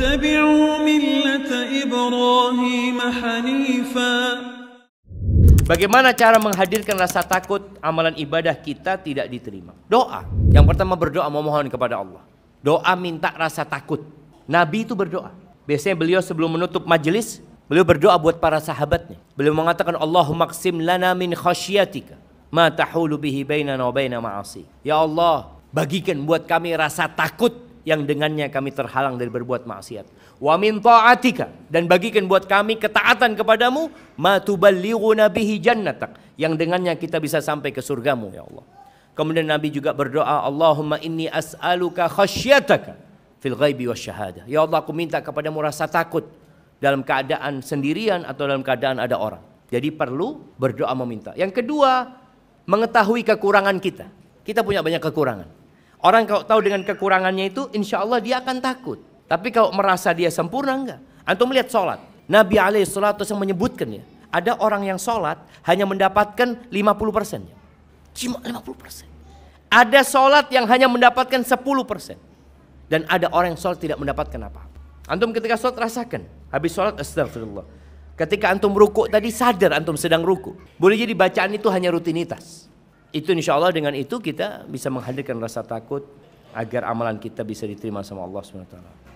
واتبعوا ملة إبراهيم حنيفا Bagaimana cara menghadirkan rasa takut amalan ibadah kita tidak diterima? Doa. Yang pertama berdoa memohon kepada Allah. Doa minta rasa takut. Nabi itu berdoa. Biasanya beliau sebelum menutup majelis, beliau berdoa buat para sahabatnya. Beliau mengatakan, Allahumma qsim lana min khasyiatika ma tahulu bihi bainana wa baina ma'asi. Ya Allah, bagikan buat kami rasa takut yang dengannya kami terhalang dari berbuat maksiat. Wa min ta'atika dan bagikan buat kami ketaatan kepadamu ma tuballighuna bihi jannatak yang dengannya kita bisa sampai ke surgamu ya Allah. Kemudian Nabi juga berdoa Allahumma inni as'aluka khasyataka fil ghaibi wasyahada. Ya Allah aku minta kepadamu rasa takut dalam keadaan sendirian atau dalam keadaan ada orang. Jadi perlu berdoa meminta. Yang kedua, mengetahui kekurangan kita. Kita punya banyak kekurangan. Orang kalau tahu dengan kekurangannya itu, insya Allah dia akan takut. Tapi kalau merasa dia sempurna enggak? Antum melihat sholat. Nabi alaihi itu yang menyebutkan ya, ada orang yang sholat hanya mendapatkan 50 persen. Cuma 50 persen. Ada sholat yang hanya mendapatkan 10 persen. Dan ada orang yang sholat tidak mendapatkan apa-apa. Antum ketika sholat rasakan. Habis sholat astagfirullah. Ketika antum ruku tadi sadar antum sedang ruku. Boleh jadi bacaan itu hanya rutinitas itu insya Allah dengan itu kita bisa menghadirkan rasa takut agar amalan kita bisa diterima sama Allah Subhanahu SWT.